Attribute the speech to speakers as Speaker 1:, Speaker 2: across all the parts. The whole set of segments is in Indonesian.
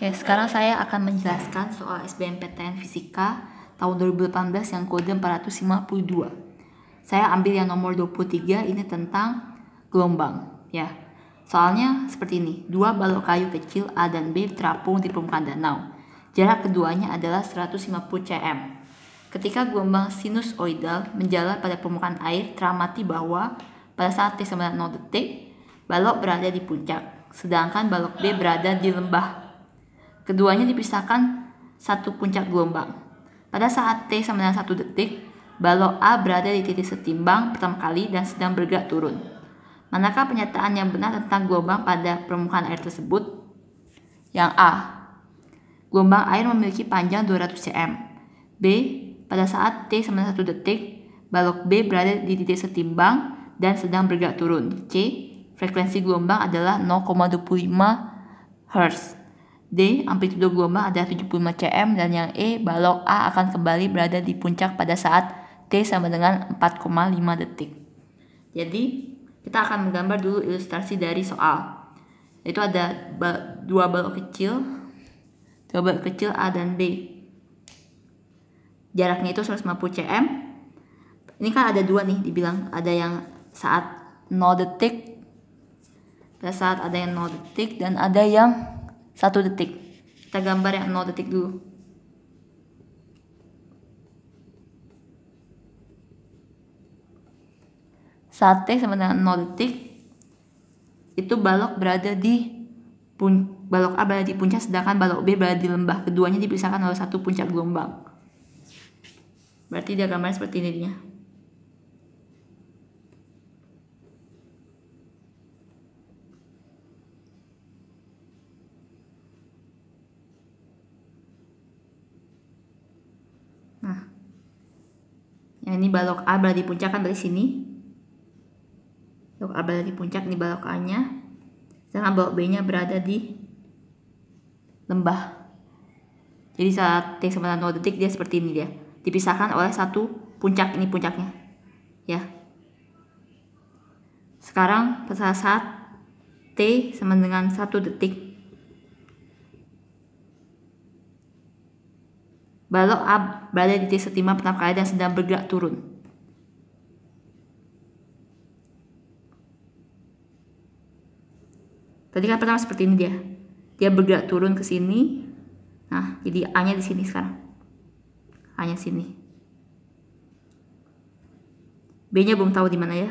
Speaker 1: Oke, sekarang saya akan menjelaskan soal SBMPTN Fisika tahun 2018 yang kode 452. Saya ambil yang nomor 23 ini tentang gelombang, ya. Soalnya seperti ini, dua balok kayu kecil A dan B terapung di permukaan danau. Jarak keduanya adalah 150 cm. Ketika gelombang sinusoidal menjalar pada permukaan air, teramati bahwa pada saat T sama 0 detik, balok berada di puncak, sedangkan balok B berada di lembah Keduanya dipisahkan satu puncak gelombang. Pada saat T sama dengan satu detik, balok A berada di titik setimbang pertama kali dan sedang bergerak turun. Manakah pernyataan yang benar tentang gelombang pada permukaan air tersebut? Yang A. Gelombang air memiliki panjang 200 cm. B. Pada saat T sama dengan 1 detik, balok B berada di titik setimbang dan sedang bergerak turun. C. Frekuensi gelombang adalah 0,25 Hz. D. Amplitudo gelombang adalah 75 cm dan yang E. Balok A akan kembali berada di puncak pada saat T sama dengan 4,5 detik. Jadi kita akan menggambar dulu ilustrasi dari soal. Itu ada dua balok kecil, dua balok kecil A dan B. Jaraknya itu 150 cm. Ini kan ada dua nih dibilang, ada yang saat 0 detik, pada saat ada yang 0 detik dan ada yang satu detik kita gambar yang 0 detik dulu sate sama dengan nol detik itu balok berada di pun, balok A berada di puncak sedangkan balok B berada di lembah keduanya dipisahkan oleh satu puncak gelombang berarti diagramnya seperti ini dia Nah, ini balok A berada di puncak kan dari sini. Balok A berada di puncak, ini balok A-nya. Sedangkan balok B-nya berada di lembah. Jadi saat T sama dengan 0 detik dia seperti ini dia. Dipisahkan oleh satu puncak, ini puncaknya. Ya. Sekarang pada saat T sama dengan satu detik Balok Ab berada di titik setimah pertama kali dan sedang bergerak turun. Tadi kan pertama seperti ini dia. Dia bergerak turun ke sini. Nah, jadi A-nya di sini sekarang. A-nya sini. B-nya belum tahu di mana ya.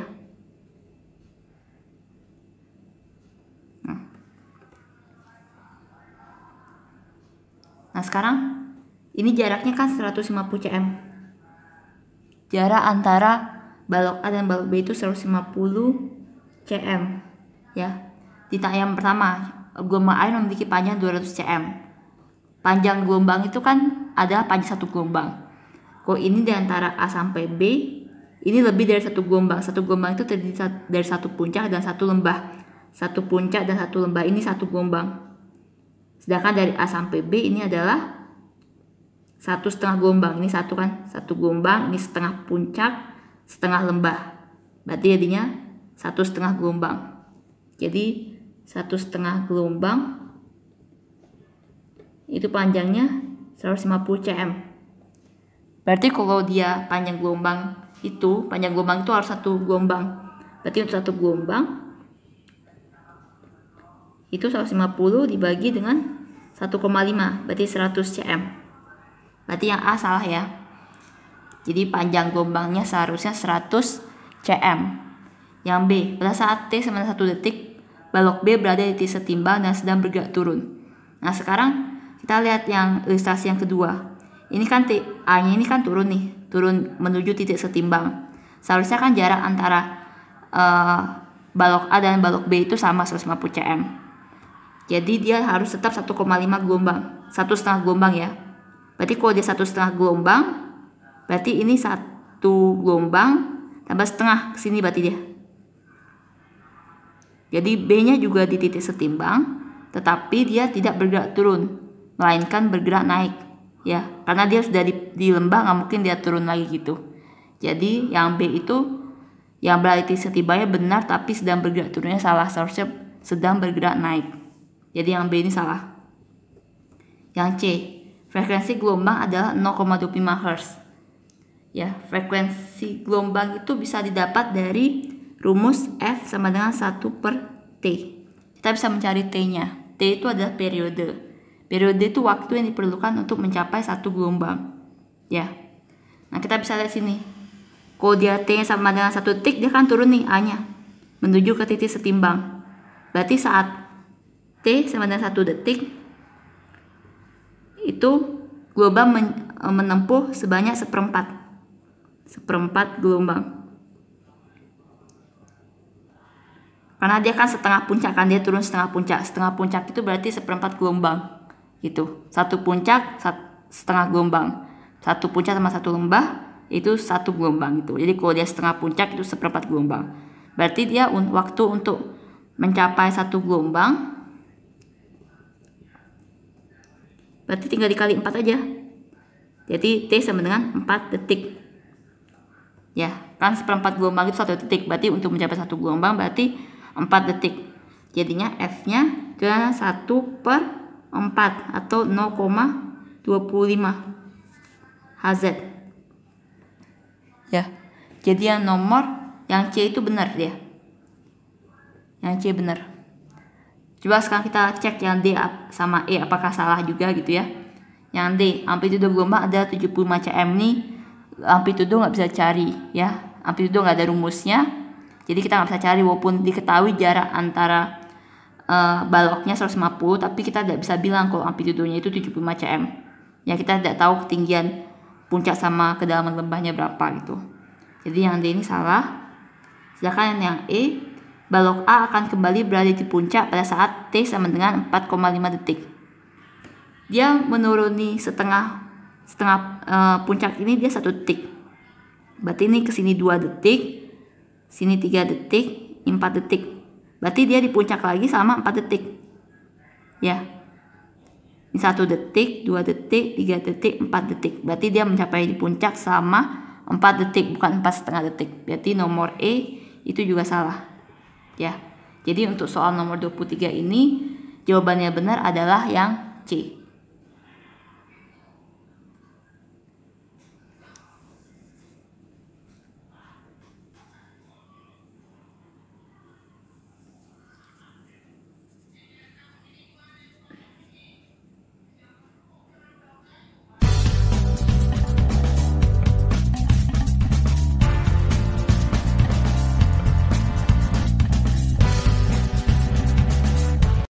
Speaker 1: Nah, nah sekarang ini jaraknya kan 150 cm. Jarak antara balok A dan balok B itu 150 cm ya. Di tak yang pertama, gelombang air memiliki panjang 200 cm. Panjang gelombang itu kan adalah panjang satu gelombang. Kok ini di antara A sampai B, ini lebih dari satu gelombang. Satu gelombang itu terdiri dari satu puncak dan satu lembah. Satu puncak dan satu lembah ini satu gelombang. Sedangkan dari A sampai B ini adalah satu setengah gelombang ini satu kan satu gelombang ini setengah puncak setengah lembah berarti jadinya satu setengah gelombang jadi satu setengah gelombang itu panjangnya 150 cm berarti kalau dia panjang gelombang itu panjang gelombang itu harus satu gelombang berarti untuk satu gelombang itu 150 dibagi dengan 1,5 berarti 100 cm Berarti yang A salah ya. Jadi panjang gelombangnya seharusnya 100 cm. Yang B, pada saat T sama 1 detik, balok B berada di titik setimbal dan sedang bergerak turun. Nah, sekarang kita lihat yang ilustrasi yang kedua. Ini kan T, A-nya ini kan turun nih, turun menuju titik setimbang. Seharusnya kan jarak antara uh, balok A dan balok B itu sama 150 cm. Jadi dia harus tetap 1,5 gelombang, satu gelombang ya. Berarti kalau dia satu setengah gelombang, berarti ini satu gelombang tambah setengah ke sini berarti dia. Jadi B-nya juga di titik setimbang, tetapi dia tidak bergerak turun, melainkan bergerak naik. Ya, karena dia sudah di, di lembah nggak mungkin dia turun lagi gitu. Jadi yang B itu yang berarti setibanya benar tapi sedang bergerak turunnya salah seharusnya sedang bergerak naik. Jadi yang B ini salah. Yang C, Frekuensi gelombang adalah 0,25 Hz. Ya, frekuensi gelombang itu bisa didapat dari rumus F sama dengan 1 per T. Kita bisa mencari T-nya. T itu adalah periode. Periode itu waktu yang diperlukan untuk mencapai satu gelombang. Ya. Nah, kita bisa lihat sini. Kalau dia T-nya sama dengan satu detik, dia kan turun nih A-nya. Menuju ke titik setimbang. Berarti saat T sama dengan satu detik, itu gelombang men e, menempuh sebanyak seperempat seperempat gelombang karena dia kan setengah puncak kan dia turun setengah puncak setengah puncak itu berarti seperempat gelombang gitu satu puncak sat, setengah gelombang satu puncak sama satu lembah itu satu gelombang gitu jadi kalau dia setengah puncak itu seperempat gelombang berarti dia un waktu untuk mencapai satu gelombang berarti tinggal dikali 4 aja jadi T sama dengan 4 detik ya kan seperempat gelombang itu satu detik berarti untuk mencapai satu gelombang berarti 4 detik jadinya F nya ke 1 per 4 atau 0,25 HZ ya jadi yang nomor yang C itu benar dia yang C benar Coba sekarang kita cek yang D sama E apakah salah juga gitu ya. Yang D, amplitudo gelombang ada 75 cm nih. Amplitudo nggak bisa cari ya. Amplitudo nggak ada rumusnya. Jadi kita nggak bisa cari walaupun diketahui jarak antara uh, baloknya 150 tapi kita tidak bisa bilang kalau amplitudonya itu 75 cm. Ya kita tidak tahu ketinggian puncak sama kedalaman lembahnya berapa gitu. Jadi yang D ini salah. Sedangkan yang E balok A akan kembali berada di puncak pada saat T sama dengan 4,5 detik. Dia menuruni setengah setengah uh, puncak ini dia satu detik. Berarti ini ke sini 2 detik, sini 3 detik, 4 detik. Berarti dia di puncak lagi sama 4 detik. Ya. Ini 1 detik, 2 detik, 3 detik, 4 detik. Berarti dia mencapai di puncak sama 4 detik bukan 4 setengah detik. Berarti nomor E itu juga salah ya. Jadi untuk soal nomor 23 ini jawabannya benar adalah yang C.